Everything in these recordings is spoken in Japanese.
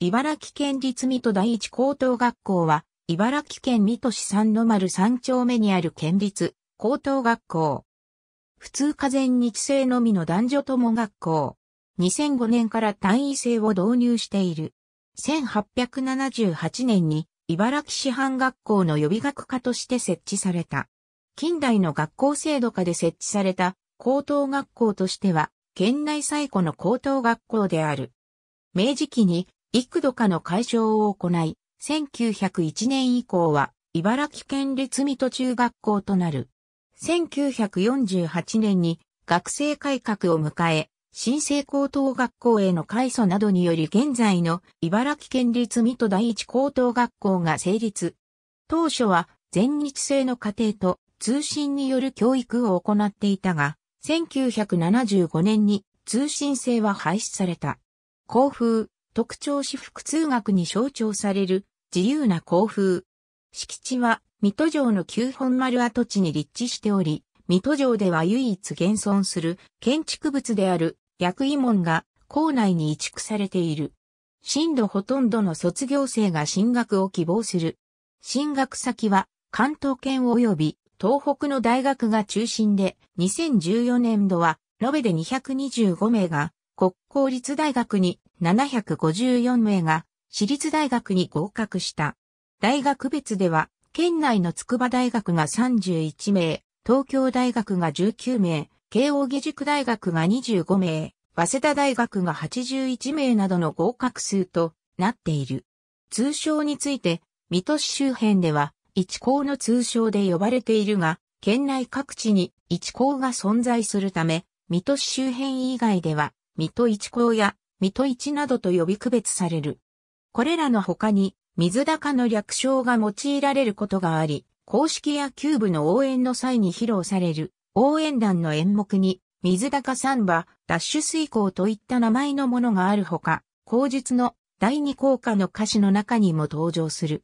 茨城県立水戸第一高等学校は、茨城県水戸市三の丸三丁目にある県立高等学校。普通科全日制のみの男女友学校。2005年から単位制を導入している。1878年に茨城市販学校の予備学科として設置された。近代の学校制度下で設置された高等学校としては、県内最古の高等学校である。明治期に幾度かの解消を行い、1901年以降は、茨城県立水戸中学校となる。1948年に学生改革を迎え、新生高等学校への改祖などにより現在の茨城県立水戸第一高等学校が成立。当初は全日制の家庭と通信による教育を行っていたが、1975年に通信制は廃止された。校風、特徴私服通学に象徴される自由な校風。敷地は水戸城の旧本丸跡地に立地しており、水戸城では唯一現存する建築物である薬医門が校内に移築されている。進度ほとんどの卒業生が進学を希望する。進学先は関東圏及び東北の大学が中心で2014年度は延べで225名が国公立大学に754名が私立大学に合格した。大学別では、県内の筑波大学が31名、東京大学が19名、慶応義塾大学が25名、早稲田大学が81名などの合格数となっている。通称について、水戸市周辺では、一校の通称で呼ばれているが、県内各地に一校が存在するため、水戸市周辺以外では、水戸一校や水戸市などと呼び区別される。これらの他に、水高の略称が用いられることがあり、公式野球部の応援の際に披露される、応援団の演目に、水高サンバ、ダッシュ水行といった名前のものがあるほか、口述の第二効果の歌詞の中にも登場する。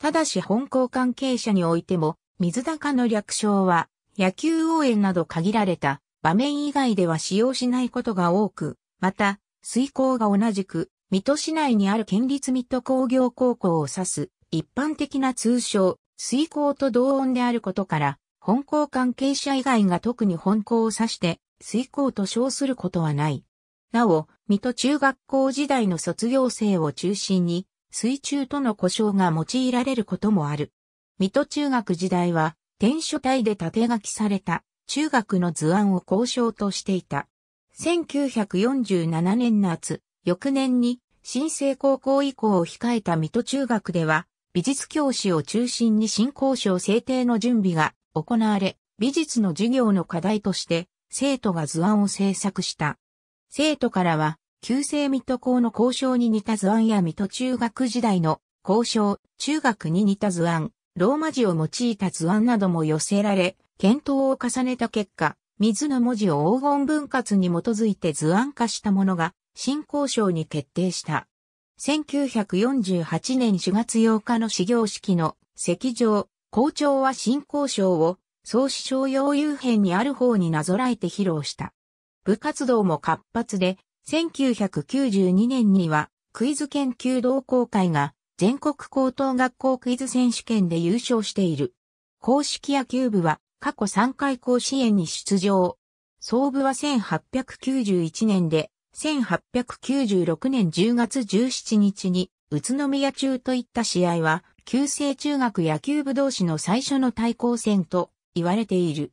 ただし本校関係者においても、水高の略称は、野球応援など限られた場面以外では使用しないことが多く、また、水工が同じく、水戸市内にある県立水戸工業高校を指す、一般的な通称、水工と同音であることから、本校関係者以外が特に本校を指して、水工と称することはない。なお、水戸中学校時代の卒業生を中心に、水中との呼称が用いられることもある。水戸中学時代は、天書体で縦書きされた中学の図案を交渉としていた。1947年夏、翌年に、新生高校以降を控えた水戸中学では、美術教師を中心に新校章制定の準備が行われ、美術の授業の課題として、生徒が図案を制作した。生徒からは、旧制水戸校の交渉に似た図案や水戸中学時代の交渉、中学に似た図案、ローマ字を用いた図案なども寄せられ、検討を重ねた結果、水の文字を黄金分割に基づいて図案化したものが、新交渉に決定した。1948年4月8日の始業式の席上、校長は新交渉を、創始商用遊編にある方になぞらえて披露した。部活動も活発で、1992年には、クイズ研究同好会が、全国高等学校クイズ選手権で優勝している。公式野球部は、過去3回甲子園に出場。創部は1891年で、1896年10月17日に、宇都宮中といった試合は、旧制中学野球部同士の最初の対抗戦と言われている。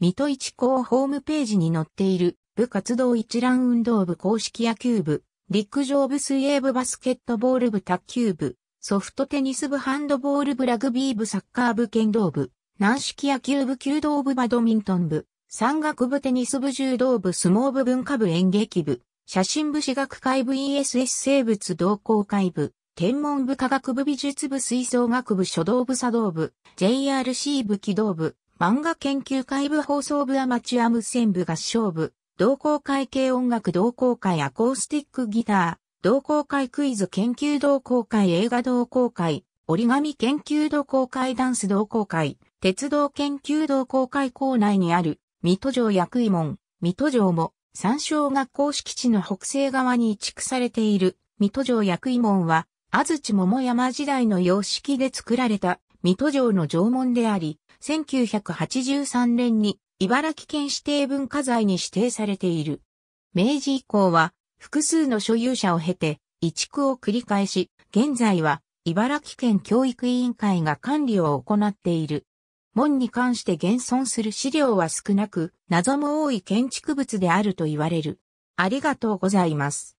水戸一高ホームページに載っている部活動一覧運動部公式野球部、陸上部水泳部バスケットボール部卓球部、ソフトテニス部ハンドボール部ラグビー部サッカー部剣道部、軟式野球部弓道部バドミントン部、山岳部テニス部柔道部相撲部文化部演劇部、写真部私学会部 ESS 生物同好会部、天文部科学部美術部吹奏楽部書道部作動部、JRC 部機動部、漫画研究会部放送部アマチュア無線部合唱部、同好会系音楽同好会アコースティックギター、同好会クイズ研究同好会映画同好会、折り紙研究同好会ダンス同好会、鉄道研究同好会校内にある、水戸城薬医門、水戸城も、山椒学校敷地の北西側に移築されている、水戸城薬医門は、安土桃山時代の様式で作られた、水戸城の城門であり、1983年に、茨城県指定文化財に指定されている。明治以降は、複数の所有者を経て、移築を繰り返し、現在は、茨城県教育委員会が管理を行っている。門に関して現存する資料は少なく、謎も多い建築物であると言われる。ありがとうございます。